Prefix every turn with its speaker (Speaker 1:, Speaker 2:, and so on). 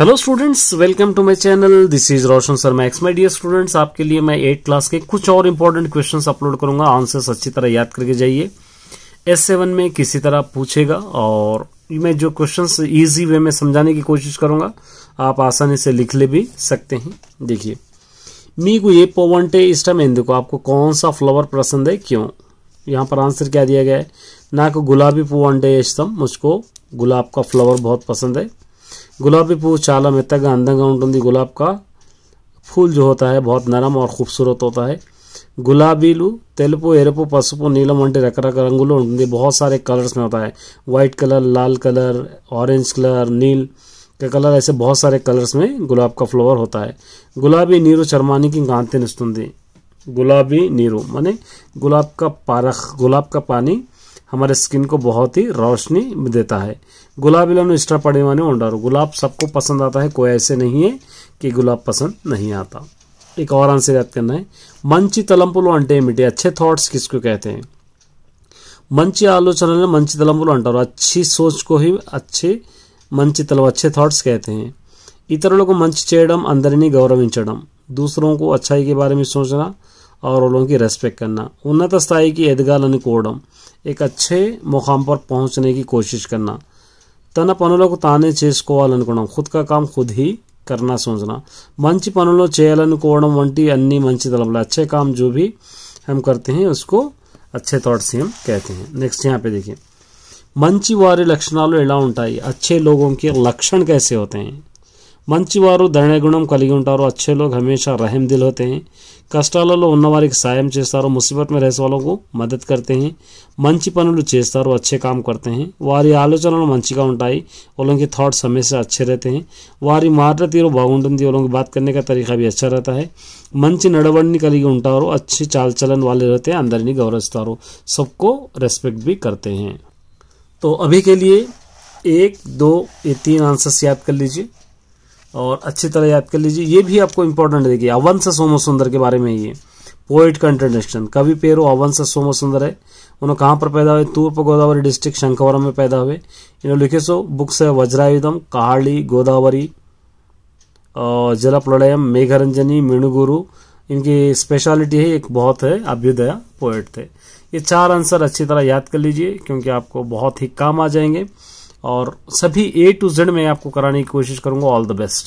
Speaker 1: hello students welcome to my channel this is Roshan Sharma x my dear students आपके लिए मैं eight class के कुछ और इम्पोर्टेंट क्वेश्चंस अपलोड करूंगा आंसर्स अच्छी तरह याद करके जाइए एस सेवन में किसी तरह पूछेगा और मैं जो क्वेश्चंस इजी वे में समझाने की कोशिश करूंगा आप आसानी से लिख ले भी सकते हैं देखिए मी को ये पोवंटे इस्टम इन देखो आपको कौन सा फ्लावर पसंद है क्यों यहाँ पर आंसर क्या दिया गया है ना को गुलाबी पोवंटे इस्टम मुझको गुलाब का फ्लावर बहुत पसंद है गुलाबी पुవ్వు चाल मेत अंदा ఉంటుంది गुलाब का फूल जो होता है बहुत नरम और खूबसूरत होता है గులాబీలు तेल एरप पसप नीलम वा रकर रंग बहुत सारे कलर्स में होता है वाइट कलर लाल कलर ऑरेंज कलर नील का कलर ऐसे बहुत सारे कलर्स में गुलाब का फ्लोवर होता है गुलाबी नीरू की गांति गुलाबी नीरू मानी गुलाब का पारख गुलाब का पानी हमारे स्किन को बहुत ही रोशनी देता है गुलाब इलानो एक्स्ट्रा पड़े वाने ओंडर गुलाब सबको पसंद आता है कोई ऐसे नहीं है कि गुलाब पसंद नहीं आता एक और आंसर याद करना है मंची तलंपुलो अंटे मिटे अच्छे थॉट्स किसको कहते हैं मंची आलोचना मंची तलंपुलो अंटारो अच्छी सोच को ही अच्छे मंची तलब अच्छे थॉट्स कहते हैं चेडम अंदर नहीं गौरव గౌరవించడం दूसरों को अच्छाई के बारे में सोचना औरों की रेस्पेक्ट करना उन्नत स्थाई की एदगा एक अच्छे मुकाम पर पहुंचने की कोशिश करना तन पन ताने चुस्काल खुद का काम खुद ही करना सोचना मंच पन को वंटी अन्नी मंच तलब अच्छे काम जो भी हम करते हैं उसको अच्छे तौर से हम कहते हैं नेक्स्ट यहाँ पे देखिए मंच वारी लक्षण इला उठाई अच्छे लोगों के लक्षण कैसे होते हैं मंवर धर्य गुण कल अच्छे लोग हमेशा रहम दिल होते हैं कष्ट उवारी सायम चस्ो मुसीबत में रहने वालों को मदद करते हैं मंच पनारो अच्छे काम करते हैं वारी आलोचन मंचा उठाई वालों के थाट्स हमेशा अच्छे रहते हैं वारी मार्ट तीर बहुत वालों की बात करने का तरीका भी अच्छा रहता है मंच नडवड़ी कल अच्छे चाल चलन वाले रहते हैं अंदर नहीं गौरवस्तारो सबको रेस्पेक्ट भी करते हैं तो अभी के लिए एक दो ये तीन आंसर्स याद कर लीजिए और अच्छी तरह याद कर लीजिए ये भी आपको इंपॉर्टेंट देखिए अवंश सोम सुंदर के बारे में ये पोइट का इंट्रोडक्शन कवि पेरो अवंश सोम सुंदर है उन्होंने कहाँ पर पैदा हुए तूर्प गोदावरी डिस्ट्रिक्ट शंखवरम में पैदा हुए इन्होंने लिखे सो बुक्स है वज्रायुधम कहाड़ी गोदावरी जल प्रलयम मेघरंजनी मेणुगुरु इनकी स्पेशलिटी है एक बहुत है अभ्युदया पोएट थे ये चार आंसर अच्छी तरह याद कर लीजिए क्योंकि आपको बहुत ही काम आ जाएंगे और सभी ए टू जेड में आपको कराने की कोशिश करूंगा ऑल द बेस्ट